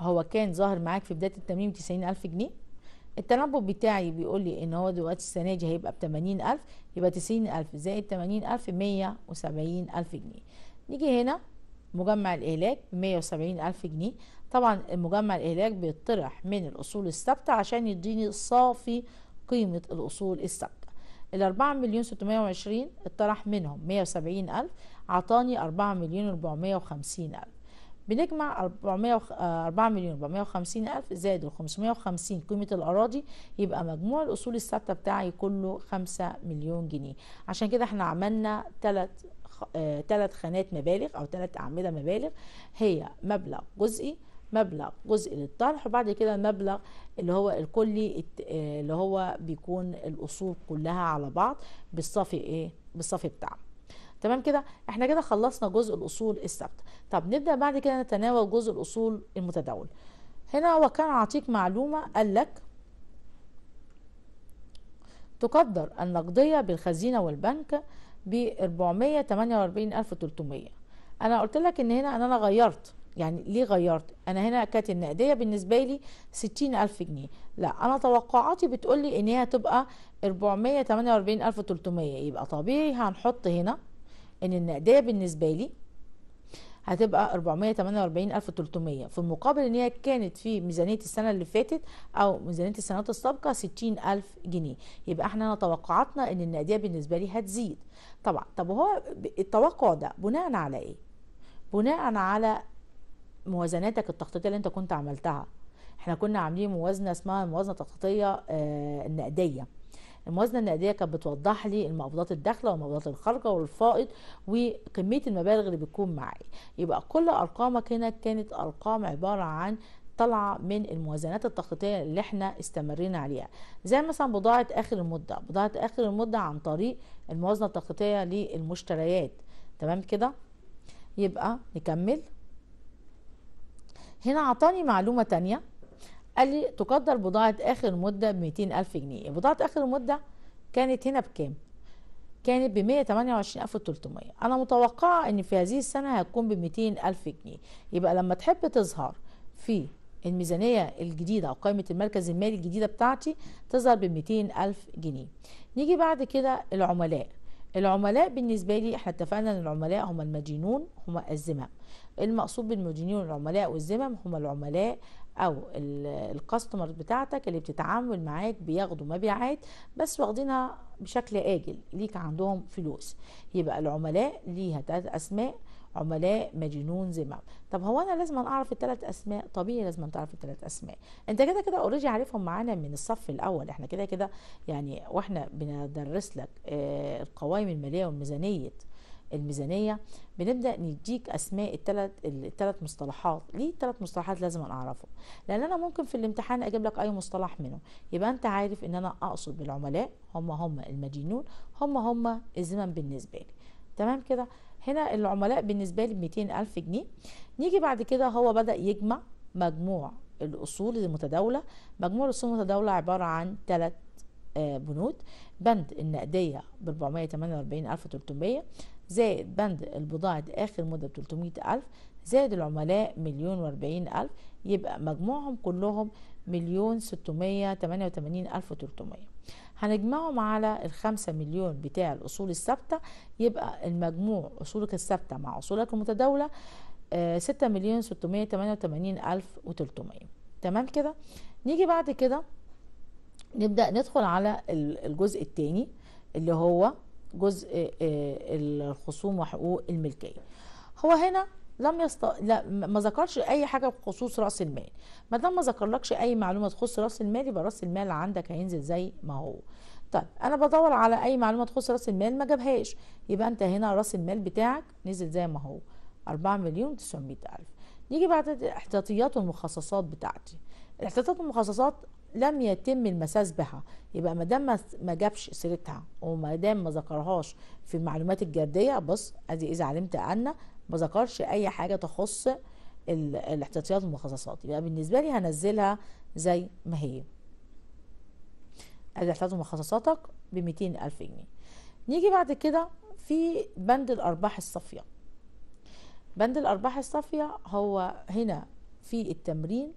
هو كان ظاهر معاك في بدايه التمرين 90000 جنيه التنبؤ بتاعي بيقول لي ان هو دلوقتي السنه دي هيبقى ب 80000 يبقى 90000 زائد 80000 170000 جنيه نيجي هنا مجمع الإهلاك ب 170 ألف جنيه طبعا مجمع الإهلاك بيطرح من الأصول الثابتة عشان يديني صافي قيمة الأصول الثابتة ال 4 مليون 620 اطرح منهم 170 ألف عطاني 4 مليون 450 ألف بنجمع 400 4 مليون 450 الف زائد 550 قيمه الاراضي يبقى مجموع الاصول الثابته بتاعي كله 5 مليون جنيه عشان كده احنا عملنا ثلاث ثلاث آه، خانات مبالغ او ثلاث اعمده مبالغ هي مبلغ جزئي مبلغ جزئي للطرح وبعد كده المبلغ اللي هو الكلي آه، اللي هو بيكون الاصول كلها على بعض بالصافي ايه بالصافي بتاعه تمام كده احنا كده خلصنا جزء الاصول الثابته طب نبدا بعد كده نتناول جزء الاصول المتداول هنا هو كان عطيك معلومه قال لك تقدر النقديه بالخزينه والبنك ب 448300 انا قلت لك ان هنا ان انا غيرت يعني ليه غيرت انا هنا كانت النقديه بالنسبه لي 60000 جنيه لا انا توقعاتي بتقول لي ان هي هتبقى 448300 يبقى طبيعي هنحط هنا ان النقديه بالنسبه لي هتبقى 448300 في المقابل ان هي كانت في ميزانيه السنه اللي فاتت او ميزانيه السنوات السابقه 60000 جنيه يبقى احنا توقعاتنا ان النقديه بالنسبه لي هتزيد طبعا طب هو التوقع ده بناء على ايه بناء على موازناتك التخطيطيه اللي انت كنت عملتها احنا كنا عاملين موازنه اسمها الموازنه التخطيطيه آه النقديه الموازنه النقديه كانت بتوضح لي المقبضات الداخله والمقبضات الخارجه والفائض وكميه المبالغ اللي بتكون معي يبقى كل ارقامك هنا كانت ارقام عباره عن طلع من الموازنات التخطيطيه اللي احنا استمرينا عليها زي مثلا بضاعه اخر المده بضاعه اخر المده عن طريق الموازنه التخطيطيه للمشتريات تمام كده يبقى نكمل هنا عطاني معلومه تانية قال لي تقدر بضاعة آخر مدة ب 200000 جنيه بضاعة آخر مدة كانت هنا بكام؟ كانت ب 128300 أنا متوقعة إن في هذه السنة هتكون ب 200000 جنيه يبقى لما تحب تظهر في الميزانية الجديدة أو قائمة المركز المالي الجديدة بتاعتي تظهر ب 200000 جنيه نيجي بعد كده العملاء العملاء بالنسبة لي احنا اتفقنا ان العملاء هم المدينون هم الزمام المقصود بالمدينون العملاء والزمام هم العملاء او الكاستمر بتاعتك اللي بتتعامل معاك بياخدوا مبيعات بس واخدينها بشكل اجل ليك عندهم فلوس يبقى العملاء ليها ثلاث اسماء عملاء مجنون زمام طب هو انا لازم اعرف الثلاث اسماء طبيعي لازم تعرف الثلاث اسماء انت كده كده اوريدي عارفهم معانا من الصف الاول احنا كده كده يعني واحنا بندرس لك آه، القوائم الماليه والميزانيه الميزانيه بنبدا نديك اسماء الثلاث الثلاث مصطلحات ليه الثلاث مصطلحات لازم اعرفه اعرفهم لان انا ممكن في الامتحان اجيب لك اي مصطلح منهم يبقى انت عارف ان انا اقصد بالعملاء هم هم المدينون هم هم الزمن بالنسبه لي تمام كده هنا العملاء بالنسبه لي 200000 جنيه نيجي بعد كده هو بدا يجمع مجموع الاصول المتداوله مجموع الاصول المتداوله عباره عن ثلاث آه، بنود بند النقديه ب 448300 زائد بند البضاعة آخر مدة 300 ألف زائد العملاء مليون وأربعين ألف يبقى مجموعهم كلهم مليون ستمية تمانية وتمانين ألف وتلتمية هنجمعهم على الخمسة مليون بتاع الأصول الثابتة يبقى المجموع أصولك الثابتة مع أصولك المتداولة آه، ستة مليون ستمية تمانية وتمانين ألف وتلتمية تمام كده نيجي بعد كده نبدأ ندخل على الجزء الثاني اللي هو جزء آه، آه، الخصوم وحقوق الملكيه هو هنا لم يست... لا ما ذكرش اي حاجه بخصوص راس المال ما دام ما ذكرلكش اي معلومه تخص راس المال يبقى راس المال عندك هينزل زي ما هو طيب انا بدور على اي معلومه تخص راس المال ما جابهاش يبقى انت هنا راس المال بتاعك نزل زي ما هو 4 مليون 900 الف نيجي بعد الاحتياطيات والمخصصات بتاعتي الاحتياطات والمخصصات لم يتم المساس بها يبقى ما دام ما جابش سيرتها وما دام ما ذكرهاش في المعلومات الجرديه بص ادي اذا علمت ان ما ذكرش اي حاجه تخص الاحتياطيات والمخصصات يبقى بالنسبه لي هنزلها زي ما هي ادي احتياطات ومخصصاتك ب 200000 جنيه نيجي بعد كده في بند الارباح الصافيه بند الارباح الصافيه هو هنا في التمرين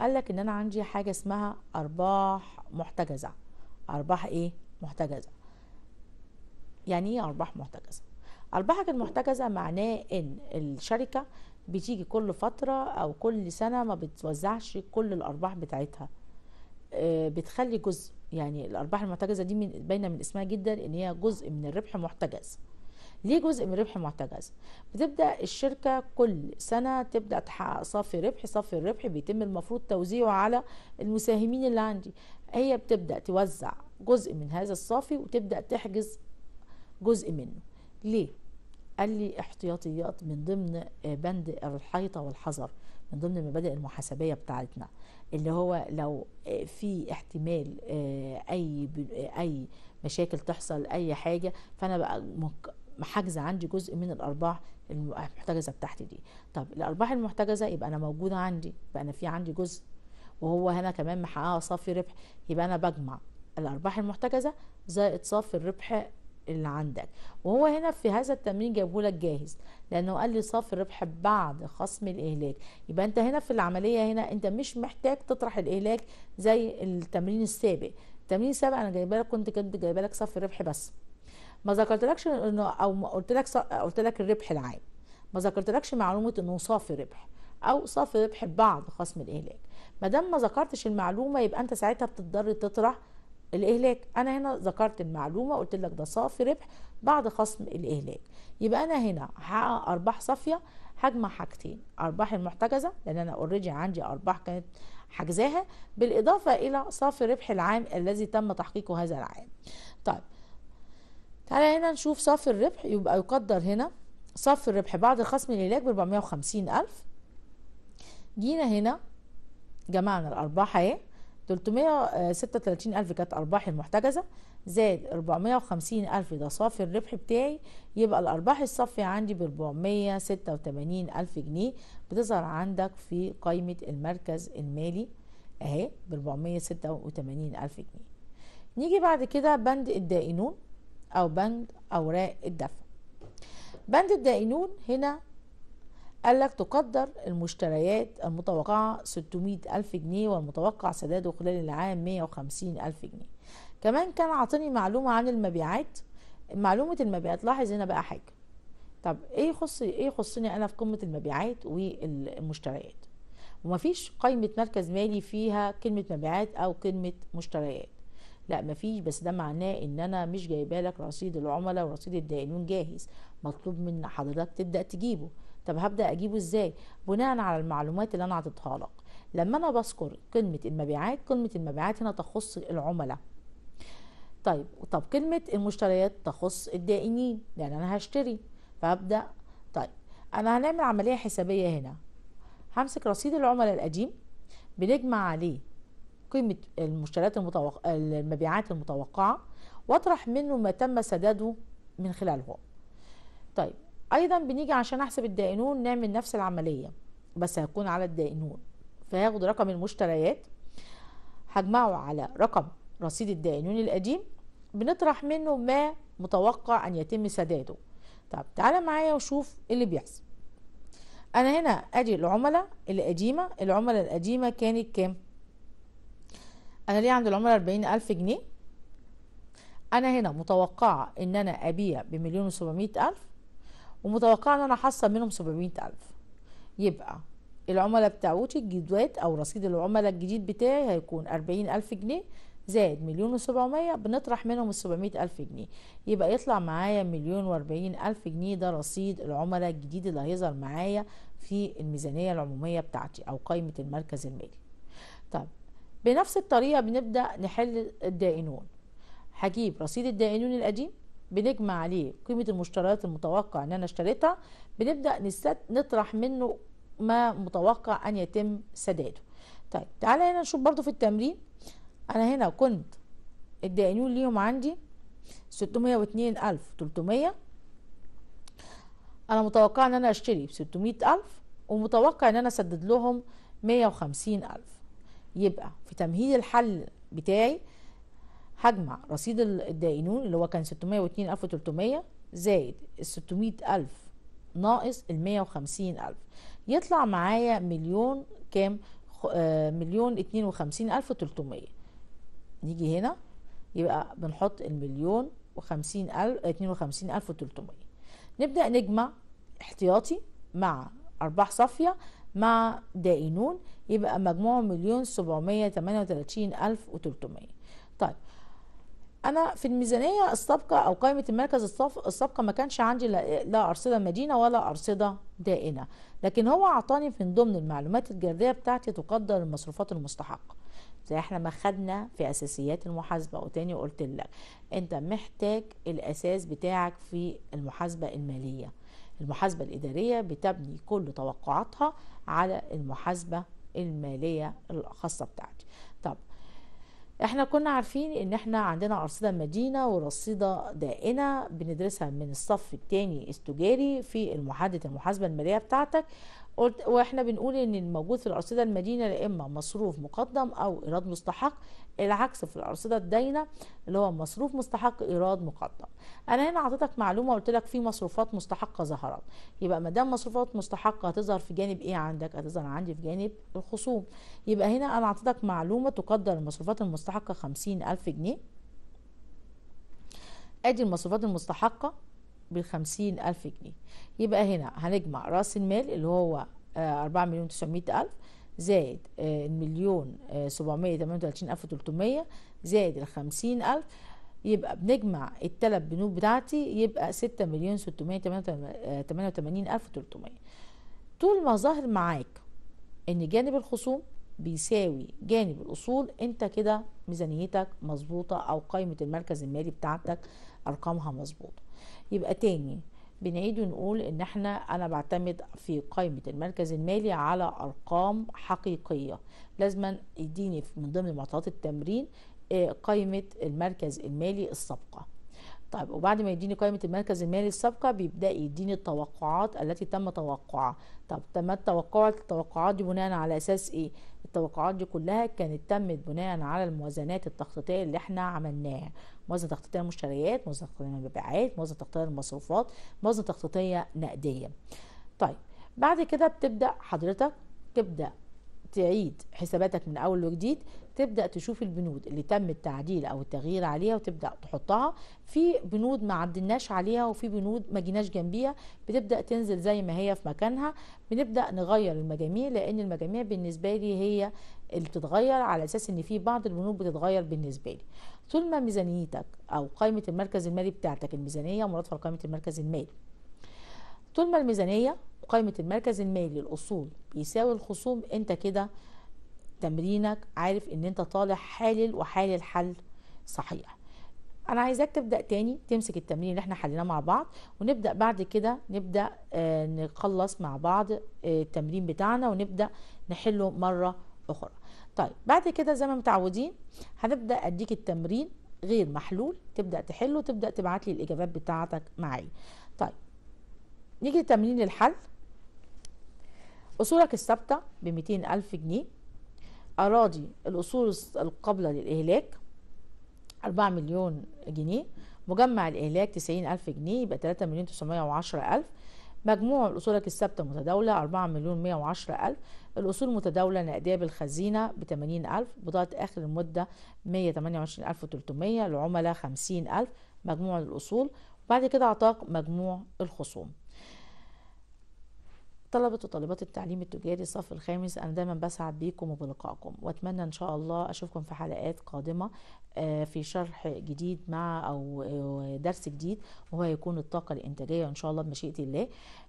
قال لك ان انا عندي حاجه اسمها ارباح محتجزه ارباح ايه محتجزه يعني ايه ارباح محتجزه ارباحك المحتجزه معناه ان الشركه بتيجي كل فتره او كل سنه ما بتوزعش كل الارباح بتاعتها آه، بتخلي جزء يعني الارباح المحتجزه دي باينه من اسمها جدا ان هي جزء من الربح محتجز ليه جزء من ربح معتجز بتبدا الشركه كل سنه تبدا تحقق صافي ربح صافي الربح بيتم المفروض توزيعه على المساهمين اللي عندي هي بتبدا توزع جزء من هذا الصافي وتبدا تحجز جزء منه ليه قال لي احتياطيات من ضمن آه، بند الحيطه والحذر من ضمن المبادئ المحاسبيه بتاعتنا اللي هو لو آه، في احتمال آه، اي اي مشاكل تحصل اي حاجه فانا بقى محجزه عندي جزء من الارباح المحتجزه بتاعتي دي طب الارباح المحتجزه يبقى انا موجوده عندي يبقى انا في عندي جزء وهو هنا كمان محققه صافي ربح يبقى انا بجمع الارباح المحتجزه زائد صافي الربح اللي عندك وهو هنا في هذا التمرين جابه لك جاهز لانه قال لي صافي الربح بعد خصم الاهلاك يبقى انت هنا في العمليه هنا انت مش محتاج تطرح الاهلاك زي التمرين السابق التمرين السابق انا جايبه لك كنت كنت جايبه لك صافي الربح بس ما ذكرتلكش انه او قلت لك قلت لك الربح العام ما ذكرتلكش معلومه انه صافي ربح او صافي ربح بعد خصم الاهلاك ما دام ما ذكرتش المعلومه يبقى انت ساعتها بتضطر تطرح الاهلاك انا هنا ذكرت المعلومه قلت لك ده صافي ربح بعد خصم الاهلاك يبقى انا هنا هحقق ارباح صافيه هجمع حاجتين ارباح المحتجزه لان انا اوريدي عندي ارباح كانت حجزاها بالاضافه الى صافي ربح العام الذي تم تحقيقه هذا العام طيب تعالى هنا نشوف صافي الربح يبقى يقدر هنا صافي الربح بعد خصم العلاج ب 450000 جينا هنا جمعنا الارباح اهي 336000 كانت ارباحي المحتجزه زائد 450000 ده صافي الربح بتاعي يبقى الارباح الصافيه عندي ب 486000 جنيه بتظهر عندك في قائمه المركز المالي اهي ب 486000 جنيه نيجي بعد كده بند الدائنون أو بند أوراق الدفع بند الدائنون هنا قال لك تقدر المشتريات المتوقعة 600 ألف جنيه والمتوقع سداده خلال العام 150 ألف جنيه كمان كان عطني معلومة عن المبيعات معلومة المبيعات لاحظ هنا بقى حاجة طب ايه يخص ايه يخصني انا في قمة المبيعات والمشتريات ومفيش قائمة مركز مالي فيها كلمة مبيعات او كلمة مشتريات لا مفيش بس ده معناه ان انا مش جايبه لك رصيد العملاء ورصيد الدائنون جاهز مطلوب من حضرتك تبدا تجيبه طب هبدا اجيبه ازاي بناء على المعلومات اللي انا اعطيتها لك لما انا بذكر كلمه المبيعات كلمه المبيعات هنا تخص العملاء طيب طب كلمه المشتريات تخص الدائنين يعني انا هشتري فابدا طيب انا هنعمل عمليه حسابيه هنا همسك رصيد العملاء القديم بنجمع عليه قيمه المشتريات المتوق... المبيعات المتوقعه واطرح منه ما تم سداده من خلاله طيب ايضا بنيجي عشان احسب الدائنون نعمل نفس العمليه بس هيكون على الدائنون فهياخد رقم المشتريات هجمعه على رقم رصيد الدائنون القديم بنطرح منه ما متوقع ان يتم سداده طب تعالى معايا وشوف إيه اللي بيحصل انا هنا ادي العملاء القديمه العملاء القديمه كانت كام انا ليه عند العملاء 40000 جنيه انا هنا متوقعه ان انا ابيع بمليون و700000 ومتوقعه ان انا احصل منهم 700000 يبقى العملاء بتاعوتي الجدوات او رصيد العملاء الجديد بتاعي هيكون 40000 جنيه زائد مليون و700 بنطرح منهم ال 700000 جنيه يبقى يطلع معايا مليون و40000 جنيه ده رصيد العملاء الجديد اللي هيظهر معايا في الميزانيه العموميه بتاعتي او قائمه المركز المالي طب بنفس الطريقة بنبدأ نحل الدائنون هجيب رصيد الدائنون القديم بنجمع عليه قيمة المشتريات المتوقع ان انا اشتريتها بنبدأ نست... نطرح منه ما متوقع ان يتم سداده طيب تعالى هنا نشوف برضو في التمرين انا هنا كنت الدائنون ليهم عندي 602300 انا متوقع ان انا اشتري ب 600000 ومتوقع ان انا اسدد لهم 150000 يبقى في تمهيد الحل بتاعي هجمع رصيد الدائنون اللي هو كان 602300 زائد ال 600000 ناقص ال 150000 يطلع معايا مليون كام آه، مليون 52300 نيجي هنا يبقى بنحط المليون وخمسين ألف آه، اتنين وخمسين ألف نبدأ نجمع احتياطي مع أرباح صافية مع دائنون يبقى مجموعه مليون سبعمية تمانية وتلاتين ألف وتلتمية طيب أنا في الميزانية السابقة أو قائمة المركز السابقة ما كانش عندي لا أرصدة مدينة ولا أرصدة دائنة لكن هو أعطاني من ضمن المعلومات الجذرية بتاعتي تقدر المصروفات المستحقة زي احنا ما خدنا في اساسيات المحاسبه وتاني قلت لك انت محتاج الاساس بتاعك في المحاسبه الماليه المحاسبة الإدارية بتبني كل توقعاتها على المحاسبة المالية الخاصة بتاعتي طب احنا كنا عارفين ان احنا عندنا أرصدة مدينة ورصيدة دائنة بندرسها من الصف الثاني التجاري في المحادة المحاسبة المالية بتاعتك قلت واحنا بنقول ان الموجود في الارصده المدينه يا اما مصروف مقدم او ايراد مستحق العكس في الارصده الداينه اللي هو مصروف مستحق ايراد مقدم انا هنا اعطيتك معلومه قلت لك في مصروفات مستحقه ظهرت يبقى ما دام مصروفات مستحقه هتظهر في جانب ايه عندك هتظهر عندي في جانب الخصوم يبقى هنا انا اعطيتك معلومه تقدر المصروفات المستحقه 50000 جنيه ادي المصروفات المستحقه بخمسين ألف جنيه يبقى هنا هنجمع رأس المال اللي هو آه، أربعة مليون تسعمائة ألف زائد آه، المليون سبعمية تمانية وتلاتين ألف تلتمية زائد الخمسين ألف يبقى بنجمع التلات بنوك بتاعتي يبقى ستة مليون ستمية تمانية وتمانين ألف تلتمية طول ما ظاهر معاك إن جانب الخصوم بيساوي جانب الأصول أنت كده ميزانيتك مظبوطة أو قائمة المركز المالي بتاعتك أرقامها مظبوطة يبقى تاني بنعيد ونقول ان احنا انا بعتمد في قائمة المركز المالي على ارقام حقيقية لازما يديني من ضمن معطيات التمرين آه، قائمة المركز المالي السابقة طيب وبعد ما يديني قائمة المركز المالي السابقة بيبدأ يديني التوقعات التي تم توقعها طب تم التوقع التوقعات دي بناء على أساس إيه التوقعات دي كلها كانت تمت بناء على الموازنات التخطيطية اللي احنا عملناها موازنه تخطيطيه مشتريات موازنه تخطيطيه مبيعات موازنه تخطيطيه المصروفات موازنه تخطيطيه نقديه طيب بعد كده بتبدا حضرتك تبدا تعيد حساباتك من اول وجديد تبدا تشوف البنود اللي تم التعديل او التغيير عليها وتبدا تحطها في بنود ما عدلناش عليها وفي بنود ما جيناش جنبيها بتبدا تنزل زي ما هي في مكانها بنبدا نغير المجاميع لان المجاميع بالنسبه لي هي اللي بتتغير على اساس ان في بعض البنود بتتغير بالنسبه لي طول ما ميزانيتك او قائمه المركز المالي بتاعتك الميزانيه مرادفه لقائمه المركز المالي طول ما الميزانيه وقائمه المركز المالي الاصول بيساوي الخصوم انت كده تمرينك عارف ان انت طالع حالل وحال الحل صحيح انا عايزاك تبدا تاني تمسك التمرين اللي احنا حليناه مع بعض ونبدا بعد كده نبدا آه، نخلص مع بعض آه، التمرين بتاعنا ونبدا نحله مره اخرى طيب بعد كده زي ما متعودين هنبدا اديك التمرين غير محلول تبدا تحله تبدا تبعت لي الاجابات بتاعتك معايا طيب نيجي لتمرين الحل اصولك الثابته ب 200000 جنيه اراضي الاصول القابله للاهلاك 4 مليون جنيه مجمع الإهلاك 90000 جنيه يبقى 3 مليون 910 ألف مجموع الاصولك الثابتة متداولة 4 مليون 110 ألف الأصول متداولة نقدية بالخزينة ب 80000 بضاعة آخر المدة 128300 العملاء 50000 مجموع الأصول وبعد كده عطاق مجموع الخصوم طلبة وطالبات التعليم التجاري الصف الخامس أنا دايما بسعد بيكم وبلقائكم وأتمنى إن شاء الله أشوفكم في حلقات قادمة آه، في شرح جديد مع أو آه، درس جديد وهو يكون الطاقة الإنتاجية إن شاء الله بمشيئة الله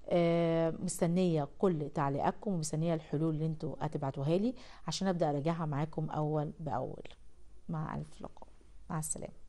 آه، مستنية كل تعليقاتكم ومستنية الحلول اللي انتوا هتبعتوها لي عشان أبدأ أراجعها معاكم أول بأول مع ألف لقاء مع السلامة